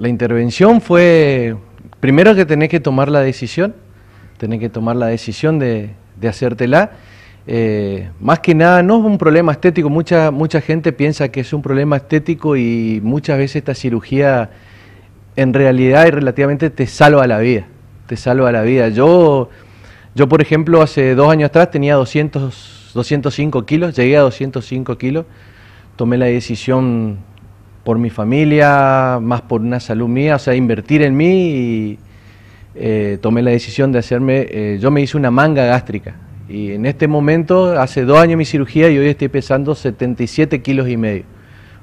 La intervención fue, primero que tenés que tomar la decisión, tenés que tomar la decisión de, hacértela. Eh, más que nada, no es un problema estético, mucha, mucha gente piensa que es un problema estético y muchas veces esta cirugía en realidad y relativamente te salva la vida, te salva la vida. Yo, yo por ejemplo, hace dos años atrás tenía 200, 205 kilos, llegué a 205 kilos, tomé la decisión por mi familia, más por una salud mía, o sea, invertir en mí y eh, tomé la decisión de hacerme, eh, yo me hice una manga gástrica y en este momento, hace dos años mi cirugía y hoy estoy pesando 77 kilos y medio,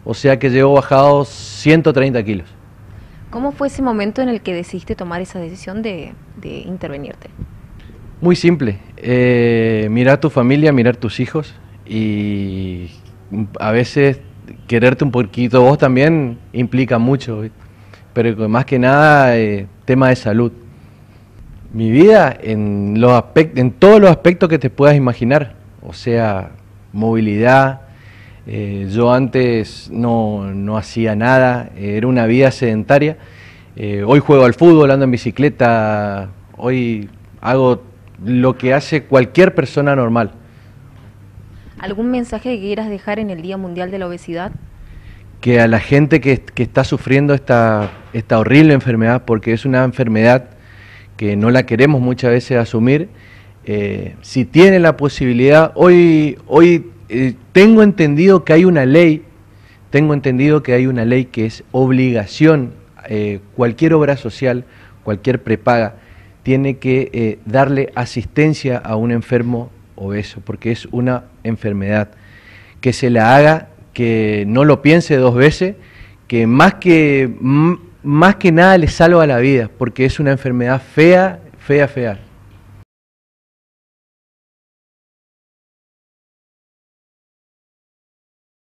o sea que llevo bajado 130 kilos. ¿Cómo fue ese momento en el que decidiste tomar esa decisión de, intervenirte? Muy simple, eh, a tu familia, mirar tus hijos y mm, a veces quererte un poquito vos también implica mucho, pero más que nada eh, tema de salud. Mi vida en, los en todos los aspectos que te puedas imaginar, o sea, movilidad, eh, yo antes no, hacía nada, era una vida sedentaria. Eh, hoy juego al fútbol, ando en bicicleta, hoy hago lo que hace cualquier persona normal. ¿Algún mensaje que quieras dejar en el Día Mundial de la Obesidad? Que a la gente que, está sufriendo esta, esta horrible enfermedad, porque es una enfermedad que no la queremos muchas veces asumir, eh, si tiene la posibilidad, hoy, hoy eh, tengo entendido que hay una ley, tengo entendido que hay una ley que es obligación, eh, cualquier obra social, cualquier prepaga, tiene que darle asistencia a un enfermo obeso, porque es una enfermedad. Que se la haga, que no lo piense dos veces, que más que, más que nada le salva la vida, porque es una enfermedad fea, fea, fea.